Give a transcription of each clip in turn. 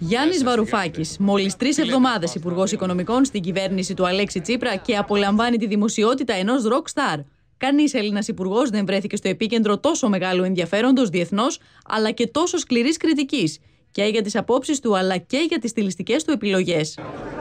Γιάννης Βαρουφάκης, μόλις τρεις εβδομάδε υπουργός οικονομικών στην κυβέρνηση του Αλέξη Τσίπρα και απολαμβάνει τη δημοσιότητα ενός ροκ στάρ. Κανείς Έλληνας υπουργός δεν βρέθηκε στο επίκεντρο τόσο μεγάλου ενδιαφέροντος διεθνώς, αλλά και τόσο σκληρής κριτικής και για τις απόψεις του αλλά και για τις στιλιστικές του επιλογές.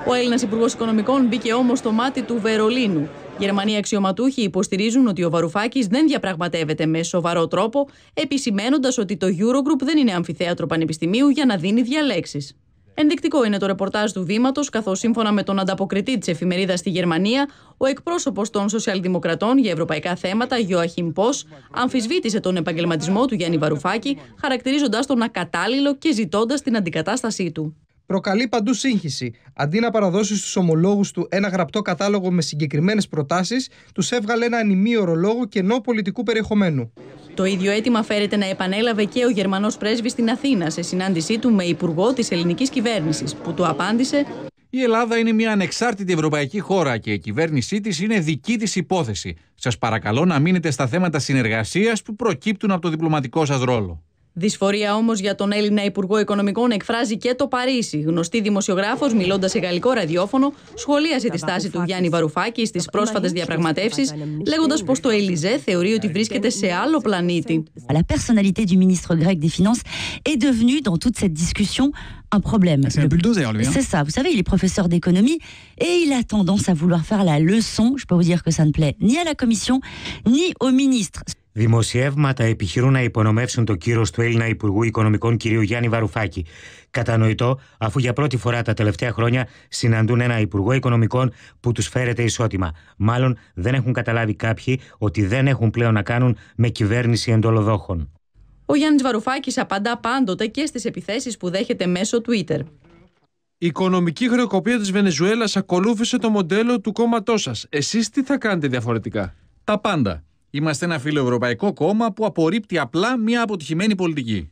Ο Έλληνας Υπουργός Οικονομικών μπήκε όμως στο μάτι του Βερολίνου, Γερμανοί αξιωματούχοι υποστηρίζουν ότι ο Βαρουφάκης δεν διαπραγματεύεται με σοβαρό τρόπο, επισημένοντας ότι το Eurogroup δεν είναι αμφιθέατρο πανεπιστημίου για να δίνει διαλέξεις. Ενδεικτικό είναι το ρεπορτάζ του Βήματος, καθώς σύμφωνα με τον ανταποκριτή της εφημερίδας στη Γερμανία, ο εκπρόσωπος των Σοσιαλδημοκρατών για ευρωπαϊκά θέματα, Γιώαχιμ Πό, αμφισβήτησε τον επαγγελματισμό του Γιάννη Βαρουφάκη, χαρακτηρίζοντας τον ακατάλληλο και ζητώντας την αντικατάστασή του προκαλεί παντού σύγχυση. Αντί να παραδώσει στους ομολόγους του ένα γραπτό κατάλογο με συγκεκριμένες προτάσεις, τους έβγαλε ένα ανημείο λόγο κενό πολιτικού περιεχομένου. Το ίδιο αίτημα φέρεται να επανέλαβε και ο Γερμανός πρέσβης στην Αθήνα σε συνάντησή του με υπουργό της ελληνικής κυβέρνησης, που του απάντησε. Η Ελλάδα είναι μια ανεξάρτητη ευρωπαϊκή χώρα και η κυβέρνησή της είναι δική της υπόθεση. Σας παρακαλώ να μείνετε στα θέματα συνεργασίας που προκύπτουν από το διπλωματικό σας ρόλο. Δυσφορία όμως για τον Έλληνα Υπουργό Οικονομικών εκφράζει και το Παρίσι. Γνωστή δημοσιογράφος, μιλώντας σε γαλλικό ραδιόφωνο, σχολίασε τη στάση του Γιάννη Βαρουφάκη στις πρόσφατες διαπραγματεύσεις, λέγοντας πως το Ελιζέ θεωρεί ότι βρίσκεται σε άλλο πλανήτη. La personnalité du ministre grec des Finances est devenue dans toute cette discussion un problème. C'est un bulldozer, lui. Hein. C'est ça. Vous savez, il est professeur d'économie et il a tendance à vouloir faire la leçon. Je peux vous dire que ça ne plaît ni à la Commission ni au ministre. Δημοσιεύματα επιχειρούν να υπονομεύσουν το κύρος του Έλληνα Υπουργού Οικονομικών κ. Γιάννη Βαρουφάκη. Κατανοητό, αφού για πρώτη φορά τα τελευταία χρόνια συναντούν ένα Υπουργό Οικονομικών που τους φέρεται ισότιμα. Μάλλον δεν έχουν καταλάβει κάποιοι ότι δεν έχουν πλέον να κάνουν με κυβέρνηση εντολοδόχων. Ο Γιάννης Βαρουφάκης απαντά πάντοτε και στις επιθέσεις που δέχεται μέσω Twitter. Η οικονομική χρεοκοπία της Βενεζουέλας ακολούθησε το μοντέλο του κόμματός σας. Εσείς τι θα κάνετε διαφορετικά. Τα πάντα. Είμαστε ένα φιλοευρωπαϊκό κόμμα που απορρίπτει απλά μια αποτυχημένη πολιτική.